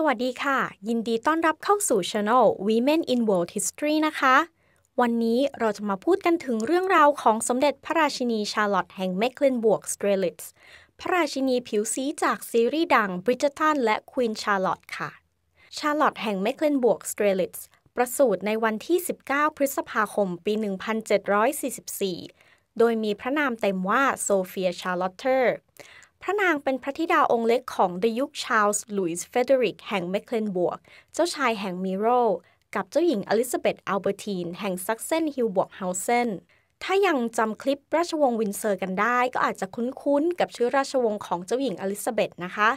สวัสดีค่ะยินดีต้อนรับเข้าสู่ช anel Women in World History นะคะ วันนี้เราจะมาพูดกันถึงเรื่องราวของสมเด็จพระราชินีชาร์ลอตแห่งเมกเลนบวกสเตรลิตส์พระราชินีผิวสีจากซีรีส์ดังบริจตันและควีนชาร์ลอตค่ะชาร์ลอตแห่งเมกเลนบวกสเตรลิตส์ประสูติในวันที่ 19 พฤษภาคมปี 1744 โดยมีพระนามเต็มว่าโซเฟียชาร์ลอตเตอร์พระนางเป็นพระธิดาองค์เล็กของดยุคชาลส์ลุยส์เฟเดริกแห่งเมคเคลนบวกเจ้าชายแห่งมิโรกับเจ้าหญิงอลิซาเบธอัลเบอร์ตีนแห่งซักเซนฮิลบวกเฮาเซนถ้ายังจำคลิปราชวงศ์วินเซอร์กันได้ก็อาจจะคุ้นๆกับชื่อราชวงศ์ของเจ้าหญิงอลิซาเบธนะคะ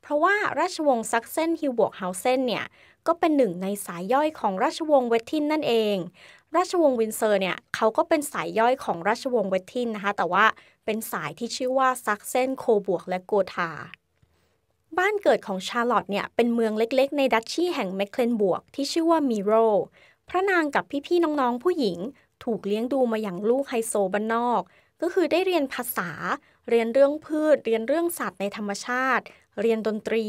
เพราะว่าราชวงศ์ซักเซนฮิลบวกเฮาเซนเนี่ยก็เป็นหนึ่งในสายย่อยของราชวงศ์เวทินนั่นเองราชวงศ์วินเซอร์เนี่ยเขาก็เป็นสายย่อยของราชวงศ์เวทินนะคะแต่ว่าเป็นสายที่ชื่อว่าซักเซนโคบวก และโกธาบ้านเกิดของชาร์ลอตเนี่ย เป็นเมืองเล็กๆ ในดัชชีแห่ง แมคเคลนบวก ที่ชื่อว่ามิโร พระนางกับพี่ๆ น้องๆ ผู้หญิง ถูกเลี้ยงดูมาอย่างลูกไฮโซบ้านนอก ก็คือได้เรียนภาษา เรียนเรื่องพืช เรียนเรื่องสัตว์ในธรรมชาติ เรียนดนตรี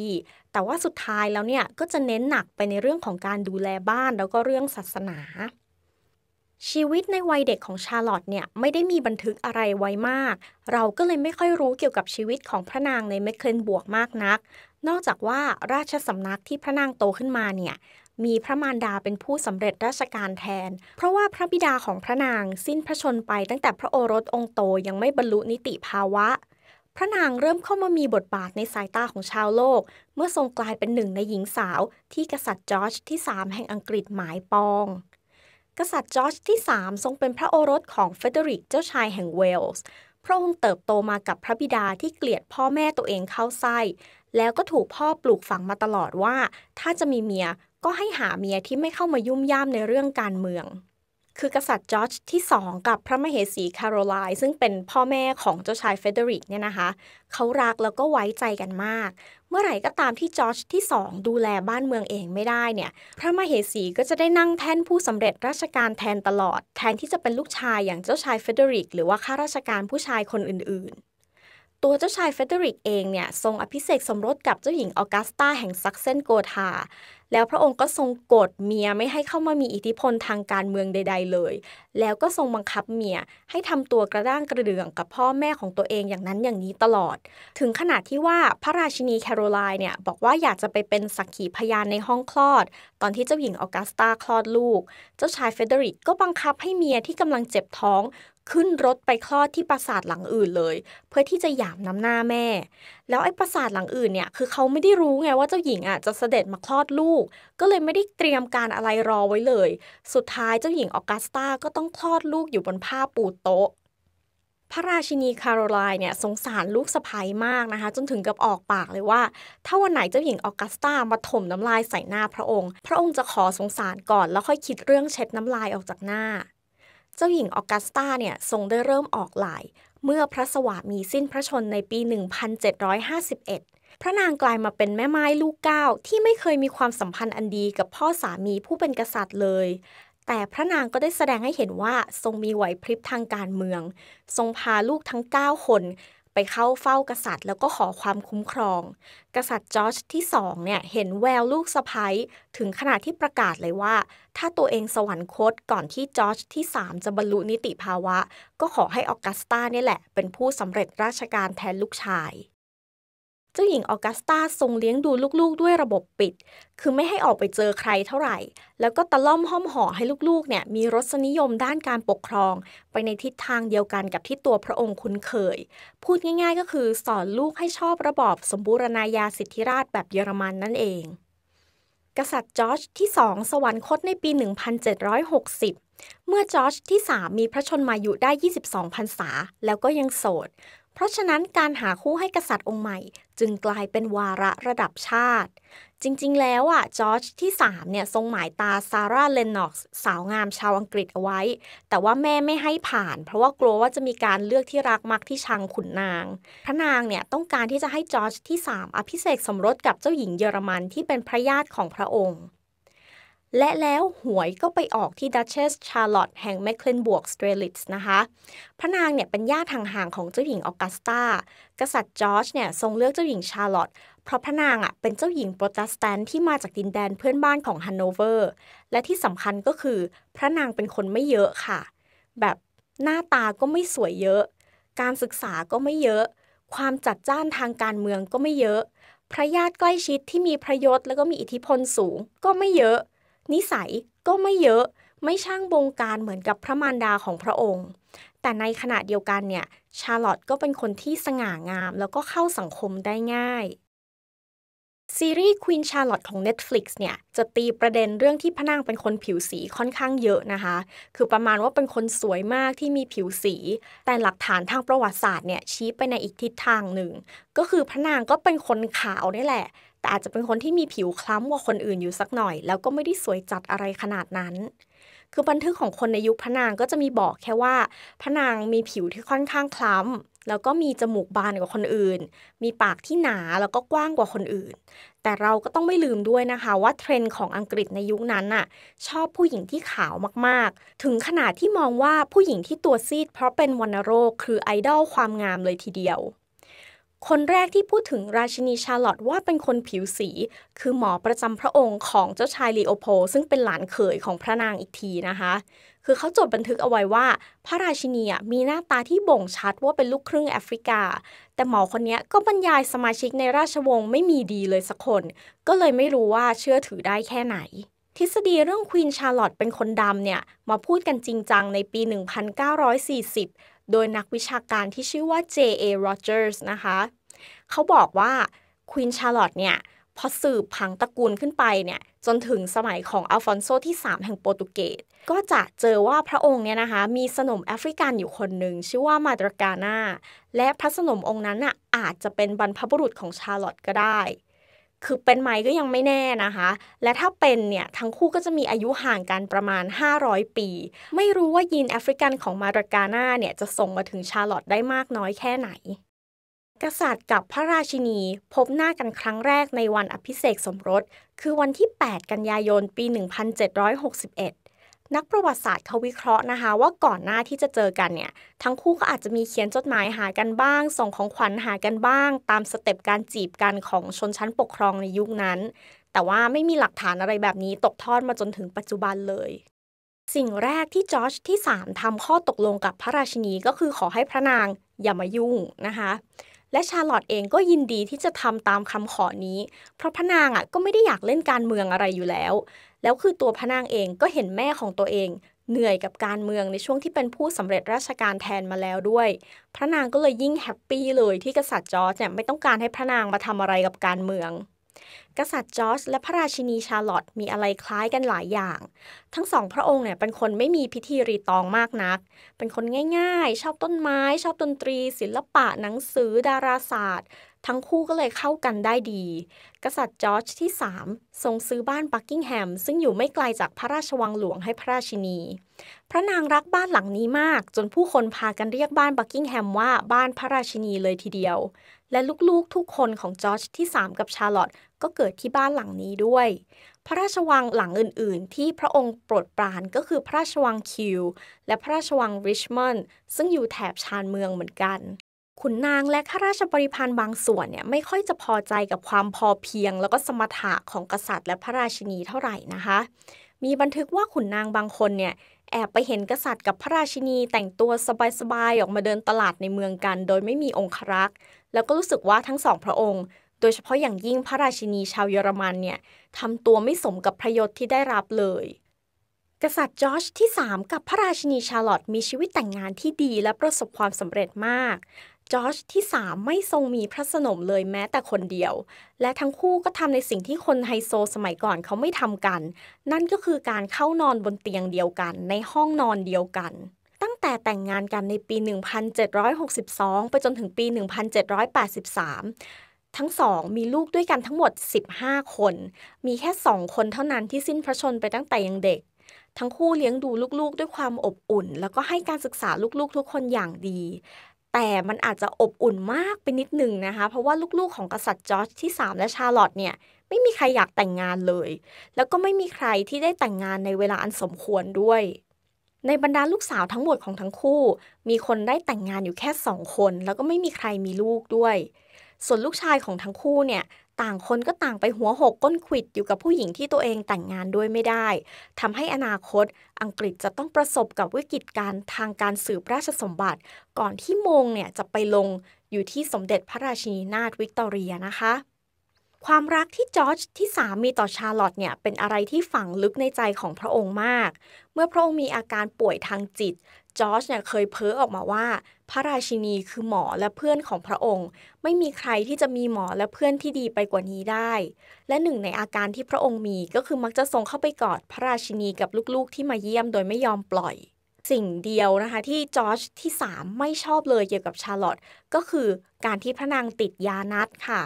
แต่ว่าสุดท้ายแล้วเนี่ยก็จะเน้นหนักไปในเรื่องของการดูแลบ้านแล้วก็เรื่องศาสนาชีวิตในวัยเด็กของชาร์ลอตเนี่ย ไม่ได้มีบันทึกอะไรไว้มาก เราก็เลยไม่ค่อยรู้เกี่ยวกับชีวิตของพระนางในแมคเคลนบวกมากนัก นอกจากว่าราชสำนักที่พระนางโตขึ้นมาเนี่ยมีพระมารดาเป็นผู้สำเร็จราชการแทน เพราะว่าพระบิดาของพระนางสิ้นพระชนไปตั้งแต่พระโอรสองค์โต ยังไม่บรรลุนิติภาวะ พระนางเริ่มเข้ามามีบทบาทในสายตาของชาวโลก เมื่อทรงกลายเป็นหนึ่งในหญิงสาวที่กษัตริย์จอร์จที่ 3 แห่งอังกฤษหมายปองกษัตริย์จอร์จที่ 3 ทรงเป็นพระโอรสของเฟเดริกเจ้าชายแห่งเวลส์พระองค์เติบโตมากับพระบิดาที่เกลียดพ่อแม่ตัวเองเข้าไส้ แล้วก็ถูกพ่อปลูกฝังมาตลอดว่า ถ้าจะมีเมียก็ให้หาเมียที่ไม่เข้ามายุ่มย่ามในเรื่องการเมืองคือกษัตริย์จอร์จที่ 2 กับพระมเหสีคาโรไลน์ซึ่งเป็นพ่อแม่ของเจ้าชายเฟเดริกเนี่ยนะคะเขารักแล้วก็ไว้ใจกันมาก เมื่อไหร่ก็ตามที่จอร์จที่ 2 ดูแลบ้านเมืองเองไม่ได้เนี่ยพระมเหสีก็จะได้นั่งแท่นผู้สำเร็จราชการแทนตลอด แทนที่จะเป็นลูกชายอย่างเจ้าชายเฟเดริก หรือว่าข้าราชการผู้ชายคนอื่นๆ ตัวเจ้าชายเฟเดริกเองเนี่ยทรงอภิเษกสมรสกับเจ้าหญิงออกัสตาแห่งซักเซนโกธาแล้วพระองค์ก็ทรงกดเมียไม่ให้เข้ามามีอิทธิพลทางการเมืองใดๆเลย แล้วก็ทรงบังคับเมียให้ทำตัวกระด้างกระเดื่องกับพ่อแม่ของตัวเองอย่างนั้นอย่างนี้ตลอด ถึงขนาดที่ว่าพระราชินีแคโรไลน์เนี่ยบอกว่าอยากจะไปเป็นสักขีพยานในห้องคลอด ตอนที่เจ้าหญิงออกัสตาคลอดลูก เจ้าชายเฟเดริกก็บังคับให้เมียที่กำลังเจ็บท้อง ขึ้นรถไปคลอดที่ปราสาทหลังอื่นเลย เพื่อที่จะหยามน้ำหน้าแม่แล้วไอ้ปราสาทหลังอื่นเนี่ยคือเขาไม่ได้รู้ไงว่าเจ้าหญิงอ่ะจะเสด็จมาคลอดลูก ก็เลยไม่ได้เตรียมการอะไรรอไว้เลย สุดท้ายเจ้าหญิงออกัสตา ก็ต้องคลอดลูกอยู่บนผ้าปูโต๊ะ พระราชินีคาโรไลน์เนี่ยสงสารลูกสะพ้ยมากนะคะจนถึงกับออกปากเลยว่า ถ้าวันไหนเจ้าหญิงออกัสตา มาถมน้ำลายใส่หน้าพระองค์ พระองค์จะขอสงสารก่อนแล้วค่อยคิดเรื่องเช็ดน้ำลายออกจากหน้า เจ้าหญิงออกัสตาเนี่ยทรงได้เริ่มออกหลายเมื่อพระสวามีสิ้นพระชนในปี 1751 พระนางกลายมาเป็นแม่ไม้ลูกเก้าที่ไม่เคยมีความสัมพันธ์อันดีกับพ่อสามีผู้เป็นกษัตริย์เลย แต่พระนางก็ได้แสดงให้เห็นว่าทรงมีไหวพริบทางการเมือง ทรงพาลูกทั้ง9คนไปเข้าเฝ้ากษัตริย์แล้วก็ขอความคุ้มครอง กษัตริย์จอร์จที่สองเนี่ย เห็นแววลูกสะพ้ยถึงขนาดที่ประกาศเลยว่า ถ้าตัวเองสวรรคตก่อนที่จอร์จที่สามจะบรรลุนิติภาวะ ก็ขอให้ออกัสตาเนี่ยแหละเป็นผู้สำเร็จราชการแทนลูกชายเจ้าหญิงออกัสตา ทรงเลี้ยงดูลูกๆ ด้วยระบบปิด คือไม่ให้ออกไปเจอใครเท่าไหร่ แล้วก็ตะล่อมห้อมห่อให้ลูกๆเนี่ยมีรสนิยมด้านการปกครองไปในทิศทางเดียวกันกับที่ตัวพระองค์คุ้นเคย พูดง่ายๆก็คือสอนลูกให้ชอบระบอบสมบูรณาญาสิทธิราชแบบเยอรมันนั่นเอง กษัตริย์จอร์จที่สองสวรรคตในปี 1760 เมื่อจอร์จที่3มีพระชนมายุได้ 22 พรรษา แล้วก็ยังโสดเพราะฉะนั้นการหาคู่ให้กษัตริย์องค์ใหม่จึงกลายเป็นวาระระดับชาติ จริงๆแล้วอ่ะจอร์จที่3เนี่ยทรงหมายตาซาร่าเลนนอกสาวงามชาวอังกฤษเอาไว้ แต่ว่าแม่ไม่ให้ผ่าน เพราะว่ากลัวว่าจะมีการเลือกที่รักมักที่ชังขุนนาง พระนางเนี่ยต้องการที่จะให้จอร์จที่ 3 อภิเษกสมรสกับเจ้าหญิงเยอรมันที่เป็นพระญาติของพระองค์และแล้วหวยก็ไปออกที่ดัชเชสชาร์ลอตแห่งแมคเคลนบวกสเตรลิตส์นะคะ พระนางเนี่ยเป็นญาติทางห่างของเจ้าหญิงออกัสตากษัตริย์จอร์จเนี่ยทรงเลือกเจ้าหญิงชาร์ลอตเพราะพระนางอ่ะเป็นเจ้าหญิงโปรตสแตนที่มาจากดินแดนเพื่อนบ้านของฮันโนเวอร์ และที่สำคัญก็คือ พระนางเป็นคนไม่เยอะค่ะ แบบหน้าตาก็ไม่สวยเยอะ การศึกษาก็ไม่เยอะ ความจัดจ้านทางการเมืองก็ไม่เยอะ พระญาติใกล้ชิดที่มีพระยศและก็มีอิทธิพลสูงก็ไม่เยอะนิสัยก็ไม่เยอะไม่ช่างบงการเหมือนกับพระมารดาของพระองค์ แต่ในขณะเดียวกันเนี่ยชาร์ลอตก็เป็นคนที่สง่างาม แล้วก็เข้าสังคมได้ง่าย ซีรีส์ Queen Charlotte ของ Netflix เนี่ยจะตีประเด็นเรื่องที่พระนางเป็นคนผิวสีค่อนข้างเยอะนะคะคือประมาณว่าเป็นคนสวยมากที่มีผิวสี แต่หลักฐานทางประวัติศาสตร์เนี่ยชี้ไปในอีกทิศทางหนึ่ง ก็คือพระนางก็เป็นคนขาวนี่แหละแต่อาจจะเป็นคนที่มีผิวคล้ำกว่าคนอื่นอยู่สักหน่อย แล้วก็ไม่ได้สวยจัดอะไรขนาดนั้น คือบันทึกของคนในยุคพระนางก็จะมีบอกแค่ว่าพระนางมีผิวที่ค่อนข้างคล้ำแล้วก็มีจมูกบานกว่าคนอื่น มีปากที่หนาแล้วก็กว้างกว่าคนอื่น แต่เราก็ต้องไม่ลืมด้วยนะคะ ว่าเทรนด์ของอังกฤษในยุคนั้นน่ะชอบผู้หญิงที่ขาวมากๆ ถึงขนาดที่มองว่าผู้หญิงที่ตัวซีด เพราะเป็นวัณโรคคือไอดอลความงามเลยทีเดียวคนแรกที่พูดถึงราชินีชาร์ลอตว่าเป็นคนผิวสี คือหมอประจำพระองค์ของเจ้าชายลีโอโพซึ่งเป็นหลานเขยของพระนางอีกทีนะคะคือเขาจดบันทึกเอาไว้ว่า พระราชินีมีหน้าตาที่บ่งชัดว่าเป็นลูกครึ่งแอฟริกา แต่หมอคนนี้ก็บรรยายสมาชิกในราชวงศ์ไม่มีดีเลยสักคน ก็เลยไม่รู้ว่าเชื่อถือได้แค่ไหน ทฤษฎีเรื่องควีนชาร์ลอตเป็นคนดำเนี่ยมาพูดกันจริงจังในปี 1940โดยนักวิชาการที่ชื่อว่า J.A. Rogers นะคะ เขาบอกว่าควีนชาร์ลอตเนี่ยพอสืบพังตระกูลขึ้นไปเนี่ยจนถึงสมัยของอัลฟอนโซที่ 3 แห่งโปรตุเกส ก็จะเจอว่าพระองค์เนี่ยนะคะมีสนมแอฟริกันอยู่คนหนึ่ง ชื่อว่ามาดรากาน่าและพระสนมองค์นั้นน่ะอาจจะเป็นบรรพบุรุษของชาร์ลอตก็ได้คือเป็นไหมก็ยังไม่แน่นะคะ และถ้าเป็นเนี่ยทั้งคู่ก็จะมีอายุห่างกันประมาณ 500 ปี ไม่รู้ว่ายีนแอฟริกันของมาดากาน่าเนี่ยจะส่งมาถึงชาร์ลอตได้มากน้อยแค่ไหน กษัตริย์กับพระราชินีพบหน้ากันครั้งแรกในวันอภิเษกสมรส คือวันที่ 8 กันยายนปี 1761นักประวัติศาสตร์เขาวิเคราะห์นะคะ ว่าก่อนหน้าที่จะเจอกันเนี่ยทั้งคู่ก็อาจจะมีเขียนจดหมายหากันบ้างส่งของขวัญหากันบ้าง ตามสเต็ปการจีบกันของชนชั้นปกครองในยุคนั้น แต่ว่าไม่มีหลักฐานอะไรแบบนี้ตกทอดมาจนถึงปัจจุบันเลย สิ่งแรกที่จอร์จที่ 3 ทำข้อตกลงกับพระราชินีก็คือขอให้พระนางอย่ามายุ่งนะคะและชาร์ลอตเองก็ยินดีที่จะทำตามคำขอนี้ เพราะพระนางอ่ะ ก็ไม่ได้อยากเล่นการเมืองอะไรอยู่แล้ว แล้วคือตัวพระนางเองก็เห็นแม่ของตัวเอง เหนื่อยกับการเมืองในช่วงที่เป็นผู้สำเร็จราชการแทนมาแล้วด้วย พระนางก็เลยยิ่งแฮปปี้เลยที่กษัตริย์จอร์จเนี่ยไม่ต้องการให้พระนางมาทำอะไรกับการเมืองกษัตริย์จอร์จ และพระราชินีชาร์ลอตมีอะไรคล้ายกันหลายอย่าง ทั้งสองพระองค์เนี่ยเป็นคนไม่มีพิธีรีตองมากนัก เป็นคนง่ายๆ ชอบต้นไม้ ชอบดนตรี ศิลปะหนังสือ ดาราศาสตร์ ทั้งคู่ก็เลยเข้ากันได้ดี กษัตริย์จอร์จที่ 3 ทรงซื้อบ้านบักกิงแฮม ซึ่งอยู่ไม่ไกลจากพระราชวังหลวงให้พระราชินี พระนางรักบ้านหลังนี้มาก จนผู้คนพากันเรียกบ้านบักกิงแฮมว่าบ้านพระราชินีเลยทีเดียวและลูกๆ ทุกคนของจอร์จที่ 3 กับชาร์ลอตก็เกิดที่บ้านหลังนี้ด้วย พระราชวังหลังอื่นๆ ที่พระองค์โปรดปรานก็คือพระราชวังคิวและพระราชวังริชมอนด์ซึ่งอยู่แถบชานเมืองเหมือนกัน ขุนนางและข้าราชบริพารบางส่วนเนี่ยไม่ค่อยจะพอใจกับความพอเพียง แล้วก็สมถะของกษัตริย์ และพระราชินีเท่าไหร่นะคะ มีบันทึกว่าขุนนางบางคนเนี่ยแอบไปเห็นกษัตริย์กับพระราชินีแต่งตัวสบายๆออกมาเดินตลาดในเมืองกัน โดยไม่มีองครักษ์แล้วก็รู้สึกว่าทั้งสองพระองค์ โดยเฉพาะอย่างยิ่งพระราชินีชาวเยอรมันเนี่ยทำตัวไม่สมกับพระยศที่ได้รับเลย กษัตริย์จอร์จที่ 3 กับพระราชินีชาร์ลอตมีชีวิตแต่งงานที่ดีและประสบความสำเร็จมาก จอร์จที่สามไม่ทรงมีพระสนมเลยแม้แต่คนเดียว และทั้งคู่ก็ทำในสิ่งที่คนไฮโซสมัยก่อนเขาไม่ทำกัน นั่นก็คือการเข้านอนบนเตียงเดียวกันในห้องนอนเดียวกันตั้งแต่แต่งงานกันในปี 1762 ไปจนถึงปี 1783 ทั้งสองมีลูกด้วยกันทั้งหมด 15 คน มีแค่สองคนเท่านั้นที่สิ้นพระชนไปตั้งแต่ยังเด็ก ทั้งคู่เลี้ยงดูลูกๆ ด้วยความอบอุ่น แล้วก็ให้การศึกษาลูกๆ ทุกคนอย่างดี แต่มันอาจจะอบอุ่นมากไปนิดหนึ่งนะคะ เพราะว่าลูกๆ ของกษัตริย์จอร์จที่ 3 และชาร์ลอตเนี่ย ไม่มีใครอยากแต่งงานเลย แล้วก็ไม่มีใครที่ได้แต่งงานในเวลาอันสมควรด้วยในบรรดาลูกสาวทั้งหมดของทั้งคู่ มีคนได้แต่งงานอยู่แค่สองคน แล้วก็ไม่มีใครมีลูกด้วย ส่วนลูกชายของทั้งคู่เนี่ยต่างคนก็ต่างไปหัวหกก้นขิดอยู่กับผู้หญิงที่ตัวเองแต่งงานด้วยไม่ได้ทำให้อนาคตอังกฤษจะต้องประสบกับวิกฤตการทางการสืบราชสมบัติ ก่อนที่มงเนี่ยจะไปลงอยู่ที่สมเด็จพระราชินีนาถวิกตอเรียนะคะความรักที่จอร์จที่สามีต่อชาร์ลอตเนี่ย เป็นอะไรที่ฝังลึกในใจของพระองค์มาก เมื่อพระองค์มีอาการป่วยทางจิตจอร์จเนี่ยเคยเพ้อออกมาว่า พระราชินีคือหมอและเพื่อนของพระองค์ ไม่มีใครที่จะมีหมอและเพื่อนที่ดีไปกว่านี้ได้ และหนึ่งในอาการที่พระองค์มีก็คือมักจะส่งเข้าไปกอดพระราชินีกับลูกๆที่มาเยี่ยมโดยไม่ยอมปล่อย สิ่งเดียวนะคะที่จอร์จที่3ไม่ชอบเลยเกี่ยวกับชาร์ลอตก็คือการที่พระนางติดยานัดค่ะ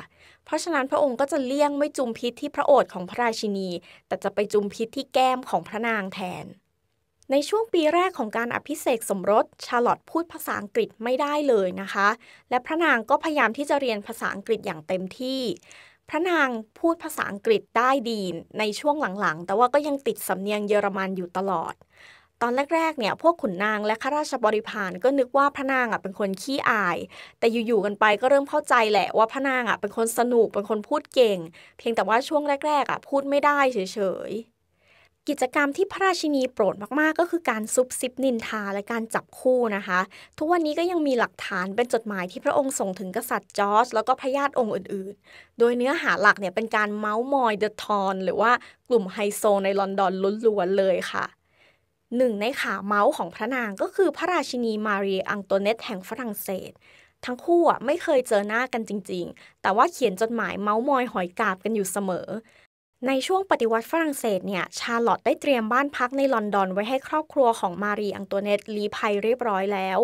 เพราะฉะนั้นพระองค์ก็จะเลี่ยงไม่จุมพิษที่พระโอษฐ์ของพระราชินี แต่จะไปจุมพิษที่แก้มของพระนางแทน ในช่วงปีแรกของการอภิเษกสมรส ชาลอตพูดภาษาอังกฤษไม่ได้เลยนะคะ และพระนางก็พยายามที่จะเรียนภาษาอังกฤษอย่างเต็มที่ พระนางพูดภาษาอังกฤษได้ดีในช่วงหลังๆ แต่ว่าก็ยังติดสำเนียงเยอรมันอยู่ตลอดตอนแรกๆ เนี่ย พวกขุนนางและข้าราชบริพารก็นึกว่าพระนางอ่ะเป็นคนขี้อาย แต่อยู่ ๆ กันไปก็เริ่มเข้าใจแหละว่าพระนางอ่ะเป็นคนสนุก เป็นคนพูดเก่ง เพียงแต่ว่าช่วงแรกๆ อ่ะพูดไม่ได้เฉย ๆ กิจกรรมที่พระราชินีโปรดมากๆ ก็คือการซุบซิบนินทา และการจับคู่นะคะ ทุกวันนี้ก็ยังมีหลักฐานเป็นจดหมายที่พระองค์ส่งถึงกษัตริย์จอร์จ แล้วก็พระญาติองค์อื่นๆ โดยเนื้อหาหลักเนี่ยเป็นการเมาส์มอยเดอะทอน หรือว่ากลุ่มไฮโซในลอนดอนล้วนๆเลยค่ะหนึ่งในขาเมาส์ของพระนางก็คือพระราชินีมารีอังโตเนตแห่งฝรั่งเศส ทั้งคู่อ่ะไม่เคยเจอหน้ากันจริงๆ แต่ว่าเขียนจดหมายเมาส์มอยหอยกาบกันอยู่เสมอ ในช่วงปฏิวัติฝรั่งเศสเนี่ยชาลอตได้เตรียมบ้านพักในลอนดอนไว้ให้ครอบครัวของมารีอังโตเนตลีภัยเรียบร้อยแล้ว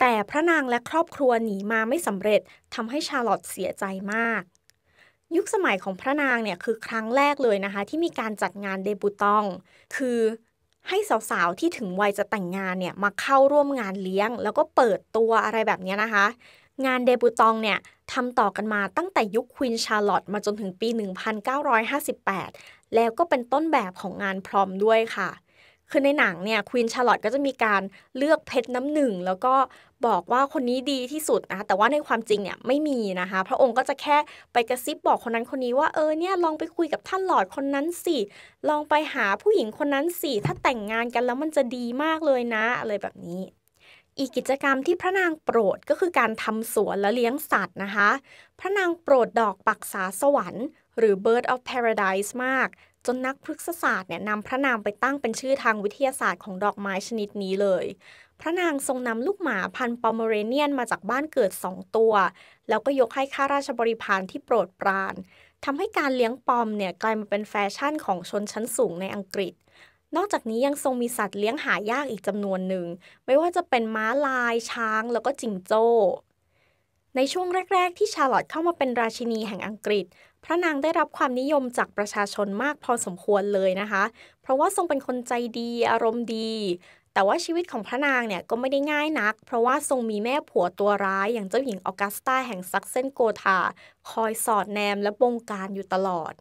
แต่พระนางและครอบครัวหนีมาไม่สำเร็จทำให้ชาลอตเสียใจมาก ยุคสมัยของพระนางเนี่ยคือครั้งแรกเลยนะคะที่มีการจัดงานเดบูตองคือให้สาว ๆ ที่ถึงวัยจะแต่งงานเนี่ยมาเข้าร่วมงานเลี้ยง แล้วก็เปิดตัวอะไรแบบนี้นะคะ งานเดบุตองเนี่ยทำต่อกันมาตั้งแต่ยุคควีนชาร์ลอตมาจนถึงปี 1958 แล้วก็เป็นต้นแบบของงานพรอมด้วยค่ะคือในหนังเนี่ยควีนชาร์ลอตก็จะมีการเลือกเพชรน้ำหนึ่งแล้วก็บอกว่าคนนี้ดีที่สุดนะ แต่ว่าในความจริงเนี่ยไม่มีนะคะ พระองค์ก็จะแค่ไปกระซิบบอกคนนั้นคนนี้ว่าเออเนี่ย ลองไปคุยกับท่านหลอดคนนั้นสิ ลองไปหาผู้หญิงคนนั้นสิ ถ้าแต่งงานกันแล้วมันจะดีมากเลยนะ อะไรแบบนี้ อีกกิจกรรมที่พระนางโปรดก็คือการทำสวนและเลี้ยงสัตว์นะคะ พระนางโปรดดอกปักษาสวรรค์ หรือ Bird of Paradise มากจนนักพฤกษศาสตร์เนี่ยนำพระนามไปตั้งเป็นชื่อทางวิทยาศาสตร์ของดอกไม้ชนิดนี้เลย พระนางทรงนำลูกหมาพันปอมเรเนียนมาจากบ้านเกิดสองตัว แล้วก็ยกให้ข้าราชบริพารที่โปรดปรานทำให้การเลี้ยงปอมเนี่ยกลายมาเป็นแฟชั่นของชนชั้นสูงในอังกฤษ นอกจากนี้ยังทรงมีสัตว์เลี้ยงหายากอีกจำนวนหนึ่ง ไม่ว่าจะเป็นม้าลาย ช้าง แล้วก็จิงโจ้ ในช่วงแรก ๆ ที่ชาร์ลอตเข้ามาเป็นราชินีแห่งอังกฤษพระนางได้รับความนิยมจากประชาชนมากพอสมควรเลยนะคะ เพราะว่าทรงเป็นคนใจดีอารมณ์ดี แต่ว่าชีวิตของพระนางเนี่ยก็ไม่ได้ง่ายนัก เพราะว่าทรงมีแม่ผัวตัวร้ายอย่างเจ้าหญิงออกัสตาแห่งซักเซนโกธาคอยสอดแนมและบงการอยู่ตลอด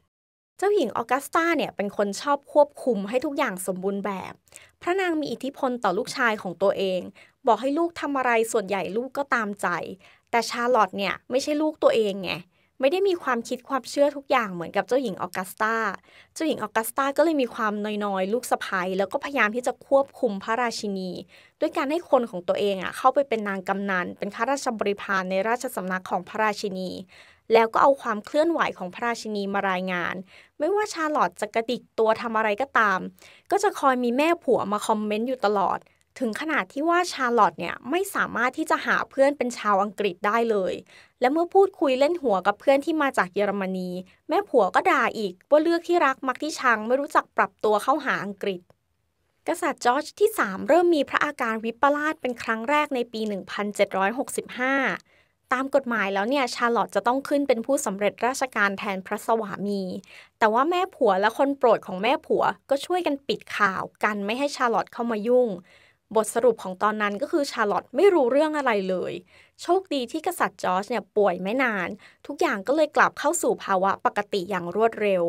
เจ้าหญิงออกัสตาเนี่ยเป็นคนชอบควบคุมให้ทุกอย่างสมบูรณ์แบบ พระนางมีอิทธิพลต่อลูกชายของตัวเอง บอกให้ลูกทำอะไรส่วนใหญ่ลูกก็ตามใจ แต่ชาร์ลอตเนี่ยไม่ใช่ลูกตัวเองไงไม่ได้มีความคิดความเชื่อทุกอย่างเหมือนกับเจ้าหญิงออกัสตา เจ้าหญิงออกัสตาก็เลยมีความน้อยๆลูกสะพ้ยแล้วก็พยายามที่จะควบคุมพระราชินี ด้วยการให้คนของตัวเองอ่ะเข้าไปเป็นนางกำนันเป็นข้าราชบริพารในราชสำนักของพระราชินี แล้วก็เอาความเคลื่อนไหวของพระราชินีมารายงาน ไม่ว่าชาลอตจะกระดิกตัวทำอะไรก็ตาม ก็จะคอยมีแม่ผัวมาคอมเมนต์อยู่ตลอดถึงขนาดที่ว่าชาร์ลอตเนี่ยไม่สามารถที่จะหาเพื่อนเป็นชาวอังกฤษได้เลย และเมื่อพูดคุยเล่นหัวกับเพื่อนที่มาจากเยอรมนี แม่ผัวก็ด่าอีกว่าเลือกที่รักมักที่ชังไม่รู้จักปรับตัวเข้าหาอังกฤษ กษัตริย์จอร์จที่ 3 เริ่มมีพระอาการวิปลาสเป็นครั้งแรกในปี 1765 ตามกฎหมายแล้วเนี่ยชาลอตจะต้องขึ้นเป็นผู้สำเร็จราชการแทนพระสวามี แต่ว่าแม่ผัวและคนโปรดของแม่ผัวก็ช่วยกันปิดข่าวกันไม่ให้ชาลอตเข้ามายุ่งบทสรุปของตอนนั้นก็คือชาร์ลอตไม่รู้เรื่องอะไรเลย โชคดีที่กษัตริย์จอร์จเนี่ยป่วยไม่นาน ทุกอย่างก็เลยกลับเข้าสู่ภาวะปกติอย่างรวดเร็ว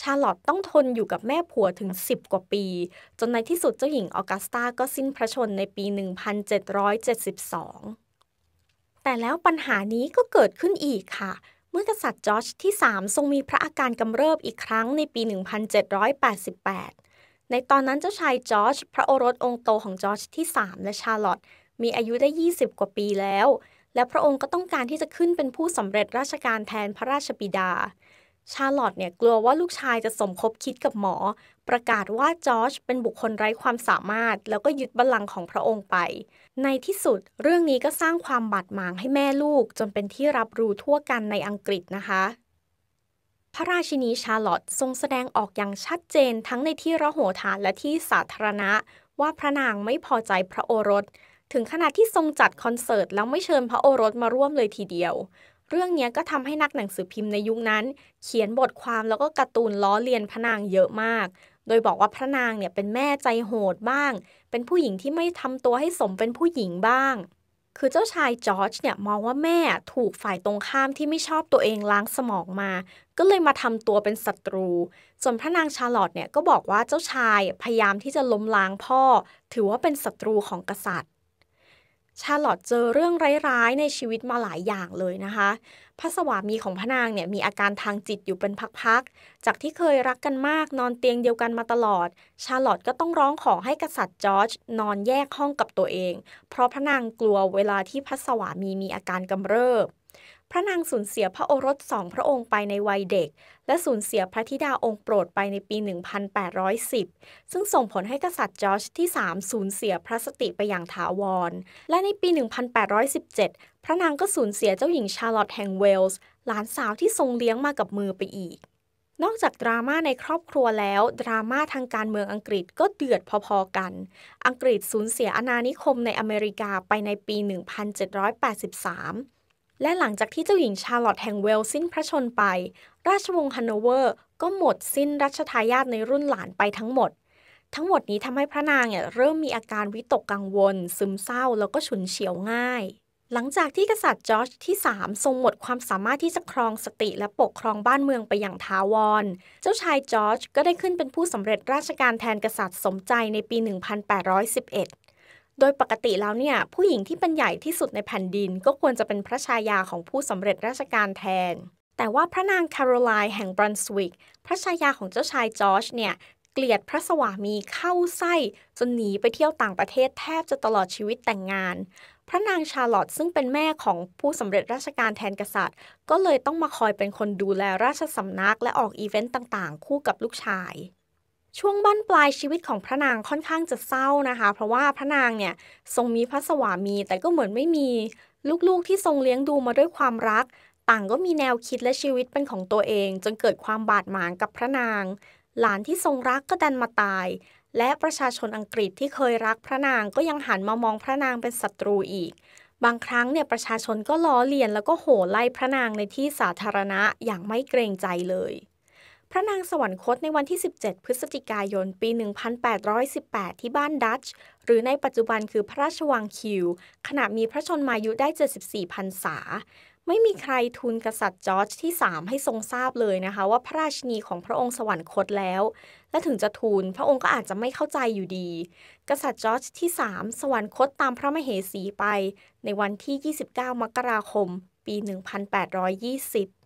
ชาร์ลอตต้องทนอยู่กับแม่ผัวถึง 10 กว่าปี จนในที่สุดเจ้าหญิงออกัสตาก็สิ้นพระชนในปี 1772 แต่แล้วปัญหานี้ก็เกิดขึ้นอีกค่ะ เมื่อกษัตริย์จอร์จที่ 3 ทรงมีพระอาการกำเริบอีกครั้ง ในปี 1788ในตอนนั้นเจ้าชายจอร์จพระโอรสองค์โตของจอร์จที่ 3 และชาร์ลอตมีอายุได้ 20 กว่าปีแล้ว และพระองค์ก็ต้องการที่จะขึ้นเป็นผู้สำเร็จราชการแทนพระราชบิดา ชาร์ลอตเนี่ยกลัวว่าลูกชายจะสมคบคิดกับหมอ ประกาศว่าจอร์จเป็นบุคคลไร้ความสามารถ แล้วก็ยึดบัลลังก์ของพระองค์ไป ในที่สุดเรื่องนี้ก็สร้างความบาดหมางให้แม่ลูก จนเป็นที่รับรู้ทั่วกันในอังกฤษนะคะพระราชินีชาลอตทรงแสดงออกอย่างชัดเจน ทั้งในที่ระโหฐานและที่สาธารณะ ว่าพระนางไม่พอใจพระโอรส ถึงขนาดที่ทรงจัดคอนเสิร์ตแล้วไม่เชิญพระโอรสมาร่วมเลยทีเดียว เรื่องนี้ก็ทำให้นักหนังสือพิมพ์ในยุคนั้น เขียนบทความแล้วก็การ์ตูนล้อเลียนพระนางเยอะมาก โดยบอกว่าพระนางเนี่ยเป็นแม่ใจโหดบ้าง เป็นผู้หญิงที่ไม่ทำตัวให้สมเป็นผู้หญิงบ้างคือเจ้าชายจอร์จเนี่ยมองว่าแม่ถูกฝ่ายตรงข้ามที่ไม่ชอบตัวเองล้างสมองมา ก็เลยมาทำตัวเป็นศัตรู ส่วนพระนางชาร์ลอตเนี่ยก็บอกว่าเจ้าชาย พยายามที่จะล้มล้างพ่อ ถือว่าเป็นศัตรูของกษัตริย์ชาลอตเจอเรื่องร้ายๆ ในชีวิตมาหลายอย่างเลยนะคะ พระสวามีของพระนางเนี่ยมีอาการทางจิตอยู่เป็นพักๆ จากที่เคยรักกันมากนอนเตียงเดียวกันมาตลอด ชาลอตก็ต้องร้องขอให้กษัตริย์จอร์จ นอนแยกห้องกับตัวเอง เพราะพระนางกลัวเวลาที่พระสวามีมีอาการกำเริบพระนางสูญเสียพระโอรสสองพระองค์ไปในวัยเด็ก และสูญเสียพระธิดาองค์โปรดไปในปี 1810 ซึ่งส่งผลให้กษัตริย์จอร์จที่ 3 สูญเสียพระสติไปอย่างถาวร และในปี 1817 พระนางก็สูญเสียเจ้าหญิงชาร์ลอตแห่งเวลส์ หลานสาวที่ทรงเลี้ยงมากับมือไปอีก นอกจากดราม่าในครอบครัวแล้ว ดราม่าทางการเมืองอังกฤษก็เดือดพอๆกัน อังกฤษสูญเสียอาณานิคมในอเมริกาไปในปี 1783และหลังจากที่เจ้าหญิงชาลอตแห่งเวลสิ้นพระชนไป ราชวงศ์ฮันโนเวอร์ก็หมดสิ้นรัชทายาทในรุ่นหลานไปทั้งหมด ทั้งหมดนี้ทำให้พระนางเนี่ยเริ่มมีอาการวิตกกังวล ซึมเศร้าแล้วก็ฉุนเฉียวง่าย หลังจากที่กษัตริย์จอร์จที่ 3 ทรงหมดความสามารถที่จะครองสติและปกครองบ้านเมืองไปอย่างท้าวร เจ้าชายจอร์จก็ได้ขึ้นเป็นผู้สำเร็จราชการแทนกษัตริย์สมใจในปี 1811โดยปกติแล้วเนี่ยผู้หญิงที่เป็นใหญ่ที่สุดในแผ่นดินก็ควรจะเป็นพระชายาของผู้สำเร็จราชการแทน แต่ว่าพระนางคาโรไลน์แห่งบรันสวิกพระชายาของเจ้าชายจอร์จเนี่ยเกลียดพระสวามีเข้าไส้ จนหนีไปเที่ยวต่างประเทศแทบจะตลอดชีวิตแต่งงาน พระนางชาร์ลอตซึ่งเป็นแม่ของผู้สำเร็จราชการแทนกษัตริย์ ก็เลยต้องมาคอยเป็นคนดูแลราชสำนักและออกอีเวนต์ต่าง ๆ คู่กับลูกชายช่วงบั้นปลายชีวิตของพระนางค่อนข้างจะเศร้านะคะ เพราะว่าพระนางเนี่ยทรงมีพระสวามี แต่ก็เหมือนไม่มีลูกๆที่ทรงเลี้ยงดูมาด้วยความรัก ต่างก็มีแนวคิดและชีวิตเป็นของตัวเองจนเกิดความบาดหมางกับพระนาง หลานที่ทรงรักก็ดันมาตาย และประชาชนอังกฤษที่เคยรัก พระนางก็ยังหันมามองพระนางเป็นศัตรูอีก บางครั้งเนี่ยประชาชนก็ล้อเลียนแล้วก็โห่ไล่พระนางในที่สาธารณะอย่างไม่เกรงใจเลยพระนางสวรรคตในวันที่ 17 พฤศจิกายน ปี 1818 ที่บ้านดัตช์ หรือในปัจจุบันคือพระราชวังคิว ขณะมีพระชนมายุได้ 74 พรรษา ไม่มีใครทูลกษัตริย์จอร์จที่ 3 ให้ทรงทราบเลยนะคะว่าพระราชนีของพระองค์สวรรคตแล้ว และถึงจะทูลพระองค์ก็อาจจะไม่เข้าใจอยู่ดี กษัตริย์จอร์จที่ 3 สวรรคตตามพระมเหสีไปในวันที่ 29 มกราคม ปี 1820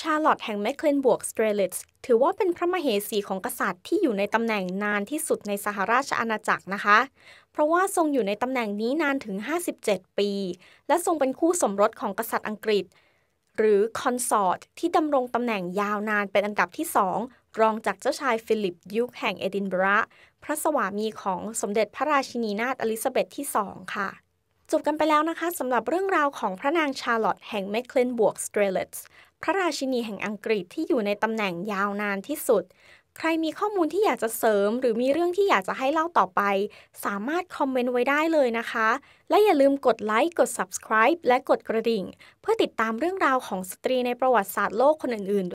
ชาร์ลอตแห่งแมคเคลนบวกสเตรลิตถือว่าเป็นพระมเหสีของกษัตริย์ที่อยู่ในตำแหน่งนานที่สุดในสหราชอาณาจักรนะคะ เพราะว่าทรงอยู่ในตำแหน่งนี้นานถึง 57 ปี และทรงเป็นคู่สมรสของกษัตริย์อังกฤษหรือคอนสอร์ตที่ดำรงตำแหน่งยาวนานเป็นอันดับที่สองรองจากเจ้าชายฟิลิปยุคแห่งเอดินบะระพระสวามีของสมเด็จพระราชินีนาถอลิซาเบธที่สองค่ะจบกันไปแล้วนะคะสำหรับเรื่องราวของพระนางชาร์ลอตแห่งแมคเคลนบวกสเตรเลตส์พระราชินีแห่งอังกฤษที่อยู่ในตำแหน่งยาวนานที่สุด ใครมีข้อมูลที่อยากจะเสริม หรือมีเรื่องที่อยากจะให้เล่าต่อไป สามารถคอมเมนต์ไว้ได้เลยนะคะ และอย่าลืมกดไลค์กด subscribe และกดกระดิ่ง เพื่อติดตามเรื่องราวของสตรีในประวัติศาสตร์โลกคนอื่น ๆ